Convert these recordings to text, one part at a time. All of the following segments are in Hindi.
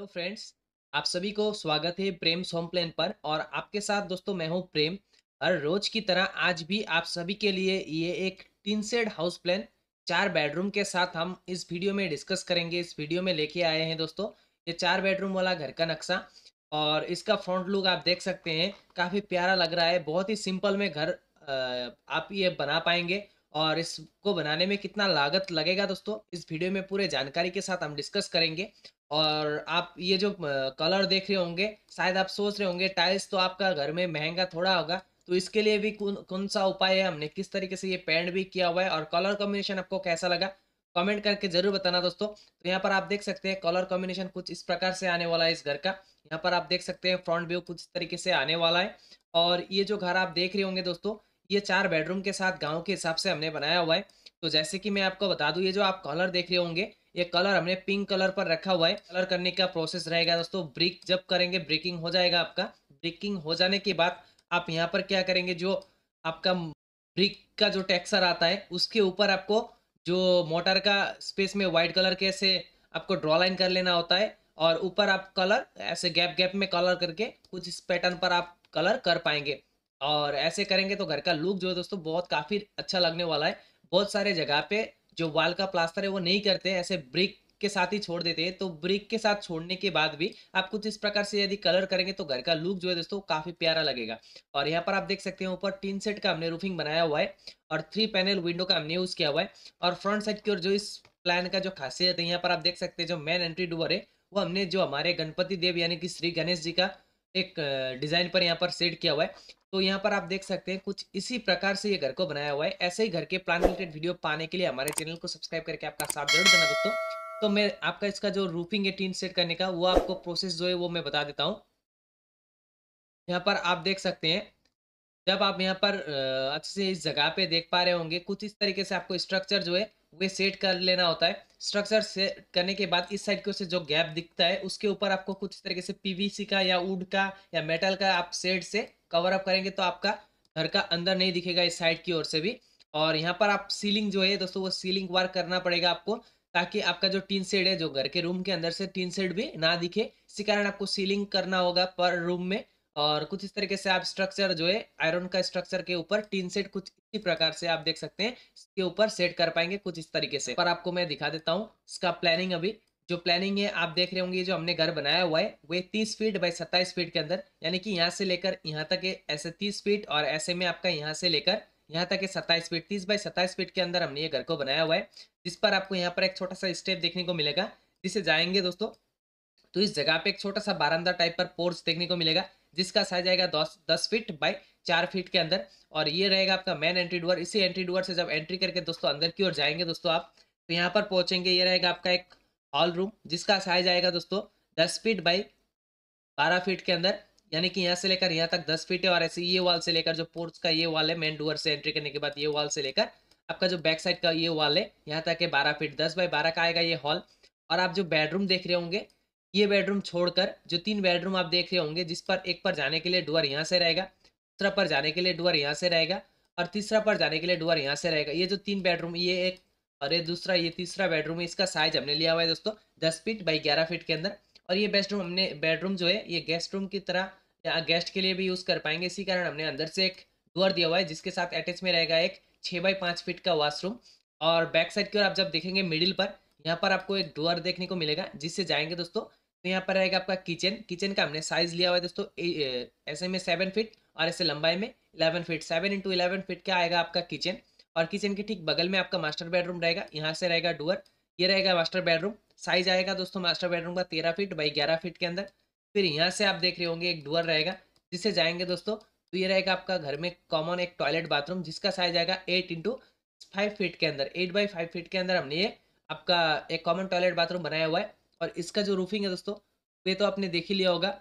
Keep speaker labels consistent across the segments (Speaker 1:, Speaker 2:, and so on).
Speaker 1: हेलो फ्रेंड्स आप सभी को स्वागत है प्रेम होम प्लेन पर और आपके साथ दोस्तों मैं हूं प्रेम हर रोज की तरह आज भी आप सभी के लिए ये एक टिनसेड हाउस प्लान चार बेडरूम के साथ हम इस वीडियो में डिस्कस करेंगे इस वीडियो में लेके आए हैं दोस्तों ये चार बेडरूम वाला घर का नक्शा और इसका फ्रंट लुक आप देख सकते हैं काफ़ी प्यारा लग रहा है बहुत ही सिंपल में घर आप ये बना पाएंगे और इसको बनाने में कितना लागत लगेगा दोस्तों इस वीडियो में पूरे जानकारी के साथ हम डिस्कस करेंगे और आप ये जो कलर देख रहे होंगे शायद आप सोच रहे होंगे टाइल्स तो आपका घर में महंगा थोड़ा होगा तो इसके लिए भी कौन कौन सा उपाय है हमने किस तरीके से ये पेंट भी किया हुआ है और कलर कॉम्बिनेशन आपको कैसा लगा कमेंट करके जरूर बताना दोस्तों तो यहाँ पर आप देख सकते हैं कलर कॉम्बिनेशन कुछ इस प्रकार से आने वाला है इस घर का यहाँ पर आप देख सकते हैं फ्रंट व्यू कुछ तरीके से आने वाला है और ये जो घर आप देख रहे होंगे दोस्तों ये चार बेडरूम के साथ गाँव के हिसाब से हमने बनाया हुआ है तो जैसे कि मैं आपको बता दूँ ये जो आप कलर देख रहे होंगे ये कलर हमने पिंक कलर पर रखा हुआ है कलर करने का प्रोसेस रहेगा दोस्तों ब्रिक जब करेंगे ब्रिकिंग हो जाएगा आपका ब्रिकिंग हो जाने के बाद आप यहाँ पर क्या करेंगे जो आपका ब्रिक का जो टेक्सर आता है उसके ऊपर आपको जो मोटर का स्पेस में व्हाइट कलर के ऐसे आपको ड्रॉ लाइन कर लेना होता है और ऊपर आप कलर ऐसे गैप गैप में कलर करके कुछ इस पैटर्न पर आप कलर कर पाएंगे और ऐसे करेंगे तो घर का लुक जो है दोस्तों बहुत काफ़ी अच्छा लगने वाला है बहुत सारे जगह पे जो वाल का प्लास्टर है वो नहीं करते ऐसे ब्रिक के साथ ही छोड़ देते हैं तो ब्रिक के साथ छोड़ने के बाद भी आप कुछ इस प्रकार से यदि कलर करेंगे तो घर का लुक जो है दोस्तों काफ़ी प्यारा लगेगा और यहाँ पर आप देख सकते हैं ऊपर टीन सेट का हमने रूफिंग बनाया हुआ है और थ्री पैनल विंडो का हमने यूज़ किया हुआ है और फ्रंट साइड की ओर जो इस प्लान का जो खासियत है यहाँ पर आप देख सकते हैं जो मेन एंट्री डोर है वो हमने जो हमारे गणपति देव यानी कि श्री गणेश जी का एक डिज़ाइन पर यहाँ पर सेट किया हुआ है तो यहाँ पर आप देख सकते हैं कुछ इसी प्रकार से ये घर को बनाया हुआ है ऐसे ही घर के प्लान रिलेटेड वीडियो पाने के लिए हमारे चैनल को सब्सक्राइब करके आपका साथ जरूर देना दोस्तों तो मैं आपका इसका जो रूफिंग है टीन सेट करने का वो आपको प्रोसेस जो है वो मैं बता देता हूँ यहाँ पर आप देख सकते हैं जब आप यहाँ पर अच्छे से इस जगह पे देख पा रहे होंगे कुछ इस तरीके से आपको स्ट्रक्चर जो है वे सेट कर लेना होता है स्ट्रक्चर सेट करने के बाद इस साइड को से जो गैप दिखता है उसके ऊपर आपको कुछ तरीके से पीवीसी का या वुड का या मेटल का आप सेट से कवर अप करेंगे तो आपका घर का अंदर नहीं दिखेगा इस साइड की ओर से भी और यहाँ पर आप सीलिंग जो है दोस्तों वो सीलिंग वर्क करना पड़ेगा आपको ताकि आपका जो टीन सेड है जो घर के रूम के अंदर से टीन सेड भी ना दिखे इसी कारण आपको सीलिंग करना होगा पर रूम में और कुछ इस तरीके से आप स्ट्रक्चर जो है आयरन का स्ट्रक्चर के ऊपर टीन सेट कुछ इसी प्रकार से आप देख सकते हैं इसके ऊपर सेट कर पाएंगे कुछ इस तरीके से पर आपको मैं दिखा देता हूँ इसका प्लानिंग अभी जो प्लानिंग है आप देख रहे होंगे जो हमने घर बनाया हुआ है वो तीस फीट बाई सत्ताईस फीट के अंदर यानी कि यहाँ से लेकर यहाँ तक है ऐसे तीस फीट और ऐसे में आपका यहाँ से लेकर यहाँ तक है सत्ताईस फीट तीस बाई सत्ताईस फीट के अंदर हमने ये घर को बनाया हुआ है जिस पर आपको यहाँ पर एक छोटा सा स्टेप देखने को मिलेगा जिसे जाएंगे दोस्तों तो इस जगह पे एक छोटा सा बारंदा टाइप पर पोर्च देखने को मिलेगा जिसका साइज आएगा दस दस फीट बाई चार फीट के अंदर और ये रहेगा आपका मेन एंट्री डोर इसी एंट्री डोर से जब एंट्री करके दोस्तों अंदर की ओर जाएंगे दोस्तों आप तो यहाँ पर पहुंचेंगे ये रहेगा आपका एक हॉल रूम जिसका साइज आएगा दोस्तों दस फीट बाई बारह फीट के अंदर यानी कि यहाँ से लेकर यहाँ तक दस फीट है और ऐसे ये वॉल से लेकर जो पोर्च का ये वॉल है मेन डोर से एंट्री करने के बाद ये वॉल से लेकर आपका जो बैक साइड का ये वॉल है यहाँ तक है बारह फीट दस बाई बारह का आएगा ये हॉल और आप जो बेडरूम देख रहे होंगे ये बेडरूम छोड़कर जो तीन बेडरूम आप देख रहे होंगे जिस पर एक पर जाने के लिए डुअर यहाँ से रहेगा दूसरा पर जाने के लिए डुअर यहाँ से रहेगा और तीसरा पर जाने के लिए डुअर यहाँ से रहेगा ये जो तीन बेडरूम ये एक और ये दूसरा ये तीसरा बेडरूम है इसका साइज हमने लिया हुआ है दोस्तों दस फीट बाई ग्यारह फीट के अंदर और ये बेस्ट रूम हमने बेडरूम जो है ये गेस्ट रूम की तरह या गेस्ट के लिए भी यूज़ कर पाएंगे इसी कारण हमने अंदर से एक डोर दिया हुआ है जिसके साथ अटैच में रहेगा एक छः बाई पाँच फिट का वॉशरूम और बैक साइड की ओर आप जब देखेंगे मिडिल पर यहाँ पर आपको एक डोर देखने को मिलेगा जिससे जाएंगे दोस्तों तो यहाँ पर रहेगा आपका किचन किचन का हमने साइज लिया हुआ है दोस्तों ऐसे में सेवन फिट और ऐसे लंबाई में eleven feet seven into eleven feet का आएगा आपका किचन और किचन के ठीक बगल में आपका मास्टर बेडरूम रहेगा यहाँ से रहेगा डुअर ये रहेगा मास्टर बेडरूम साइज आएगा दोस्तों मास्टर बेडरूम का तेरह फीट बाई ग्यारह फीट के अंदर फिर यहाँ से आप देख रहे होंगे एक डुअर रहेगा जिससे जाएंगे दोस्तों तो ये रहेगा आपका घर में कॉमन एक टॉयलेट बाथरूम जिसका साइज आएगा एट इंटू फाइव फीट के अंदर एट बाई फाइव फीट के अंदर हमने ये आपका एक कॉमन टॉयलेट बाथरूम बनाया हुआ है और इसका जो रूफिंग है दोस्तों ये तो आपने देख ही लिया होगा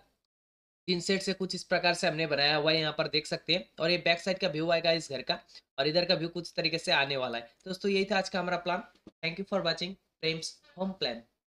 Speaker 1: तीन सेट से कुछ इस प्रकार से हमने बनाया हुआ है यहाँ पर देख सकते हैं और ये बैक साइड का व्यू आएगा इस घर का और इधर का व्यू कुछ तरीके से आने वाला है दोस्तों यही था आज का हमारा plan thank you for watching Prem's home plan